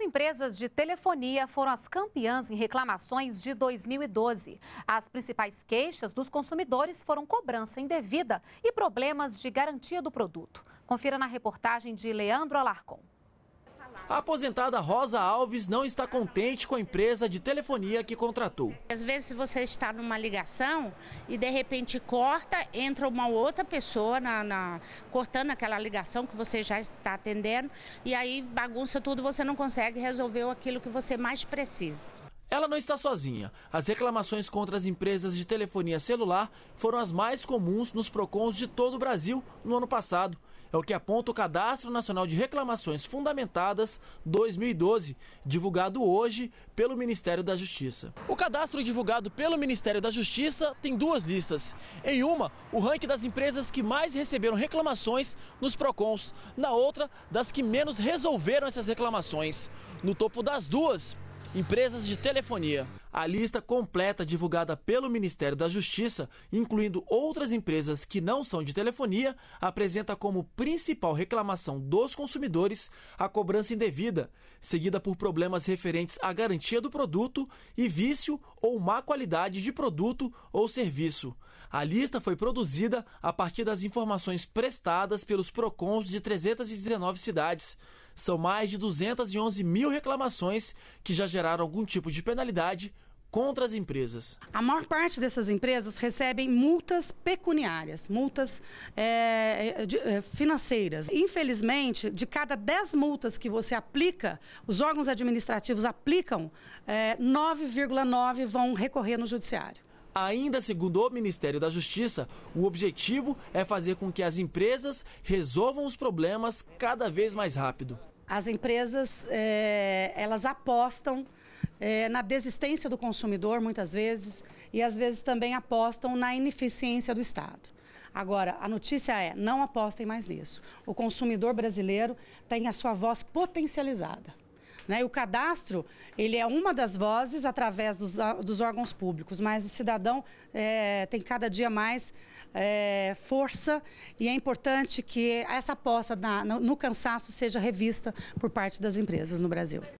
As empresas de telefonia foram as campeãs em reclamações de 2012. As principais queixas dos consumidores foram cobrança indevida e problemas de garantia do produto. Confira na reportagem de Leandro Alarcon. A aposentada Rosa Alves não está contente com a empresa de telefonia que contratou. Às vezes você está numa ligação e de repente corta, entra uma outra pessoa na, na, cortando aquela ligação que você já está atendendo e aí bagunça tudo, você não consegue resolver aquilo que você mais precisa. Ela não está sozinha. As reclamações contra as empresas de telefonia celular foram as mais comuns nos PROCONs de todo o Brasil no ano passado. É o que aponta o Cadastro Nacional de Reclamações Fundamentadas 2012, divulgado hoje pelo Ministério da Justiça. O cadastro divulgado pelo Ministério da Justiça tem duas listas. Em uma, o ranking das empresas que mais receberam reclamações nos PROCONs. Na outra, das que menos resolveram essas reclamações. No topo das duas, empresas de telefonia. A lista completa divulgada pelo Ministério da Justiça, incluindo outras empresas que não são de telefonia, apresenta como principal reclamação dos consumidores a cobrança indevida, seguida por problemas referentes à garantia do produto e vício ou má qualidade de produto ou serviço. A lista foi produzida a partir das informações prestadas pelos PROCONs de 319 cidades. São mais de 211 mil reclamações que já geraram algum tipo de penalidade contra as empresas. A maior parte dessas empresas recebem multas pecuniárias, multas é, é de, é, financeiras. Infelizmente, de cada 10 multas que você aplica, os órgãos administrativos aplicam, 9,9 é, vão recorrer no judiciário. Ainda segundo o Ministério da Justiça, o objetivo é fazer com que as empresas resolvam os problemas cada vez mais rápido. As empresas, é, elas apostam é, na desistência do consumidor, muitas vezes, e às vezes também apostam na ineficiência do Estado. Agora, a notícia é: não apostem mais nisso. O consumidor brasileiro tem a sua voz potencializada. Né? E o cadastro, ele é uma das vozes através dos, ah, dos órgãos públicos, mas o cidadão é, tem cada dia mais é, força e é importante que essa aposta na, no, no cansaço seja revista por parte das empresas no Brasil.